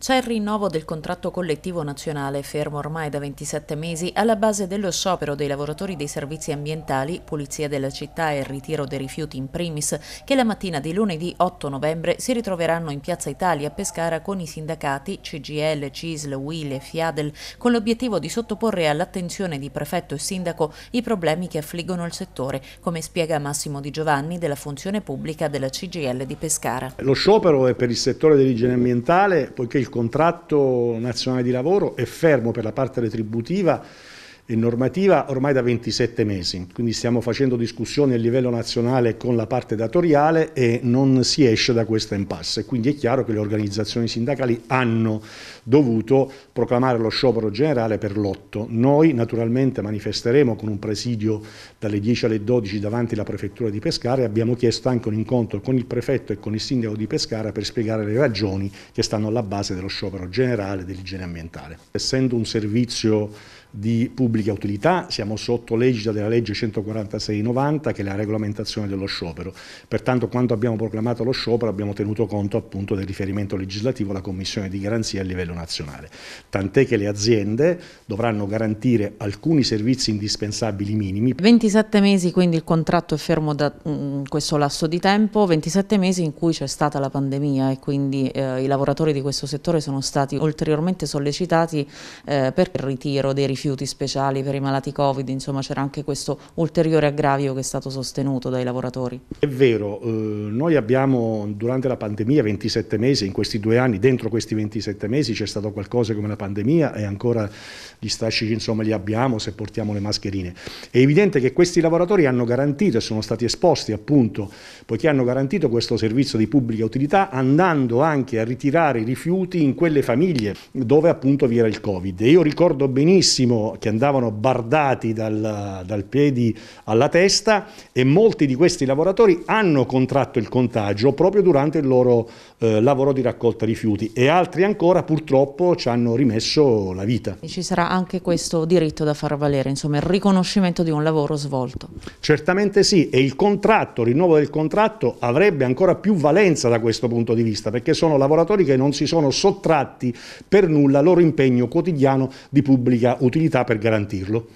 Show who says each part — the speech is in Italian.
Speaker 1: C'è il rinnovo del contratto collettivo nazionale, fermo ormai da 27 mesi, alla base dello sciopero dei lavoratori dei servizi ambientali, pulizia della città e ritiro dei rifiuti in primis, che la mattina di lunedì 8 novembre si ritroveranno in Piazza Italia a Pescara con i sindacati CGL, CISL, WIL e FIADEL, con l'obiettivo di sottoporre all'attenzione di prefetto e sindaco i problemi che affliggono il settore, come spiega Massimo Di Giovanni della funzione pubblica della CGL di Pescara.
Speaker 2: Lo sciopero è per il settore dell'igiene ambientale, poiché il il contratto nazionale di lavoro è fermo per la parte retributiva e normativa ormai da 27 mesi, quindi stiamo facendo discussioni a livello nazionale con la parte datoriale e non si esce da questa impasse, quindi è chiaro che le organizzazioni sindacali hanno dovuto proclamare lo sciopero generale per l'otto. Noi naturalmente manifesteremo con un presidio dalle 10 alle 12 davanti alla prefettura di Pescara e abbiamo chiesto anche un incontro con il prefetto e con il sindaco di Pescara per spiegare le ragioni che stanno alla base dello sciopero generale dell'igiene ambientale. Essendo un servizio di pubblica utilità, siamo sotto l'egida della legge 146-90 che è la regolamentazione dello sciopero. Pertanto quando abbiamo proclamato lo sciopero abbiamo tenuto conto appunto del riferimento legislativo alla Commissione di garanzia a livello nazionale, tant'è che le aziende dovranno garantire alcuni servizi indispensabili minimi.
Speaker 1: 27 mesi quindi il contratto è fermo da mh, mm, questo lasso di tempo, 27 mesi in cui c'è stata la pandemia e quindi eh, i lavoratori di questo settore sono stati ulteriormente sollecitati eh, per il ritiro dei riferimenti rifiuti speciali per i malati Covid, insomma c'era anche questo ulteriore aggravio che è stato sostenuto dai lavoratori.
Speaker 2: È vero, eh, noi abbiamo durante la pandemia 27 mesi, in questi due anni, dentro questi 27 mesi c'è stato qualcosa come la pandemia e ancora gli strascici insomma li abbiamo se portiamo le mascherine. È evidente che questi lavoratori hanno garantito e sono stati esposti appunto, poiché hanno garantito questo servizio di pubblica utilità andando anche a ritirare i rifiuti in quelle famiglie dove appunto vi era il Covid. E io ricordo benissimo benissimo che andavano bardati dal, dal piedi alla testa e molti di questi lavoratori hanno contratto il contagio proprio durante il loro eh, lavoro di raccolta rifiuti e altri ancora purtroppo ci hanno rimesso la vita.
Speaker 1: Ci sarà anche questo diritto da far valere, insomma il riconoscimento di un lavoro svolto? Certamente sì e il
Speaker 2: contratto, il rinnovo del contratto avrebbe ancora più valenza da questo punto di vista perché sono lavoratori che non si sono sottratti per nulla al loro impegno quotidiano di pubblica utilità facilità per garantirlo.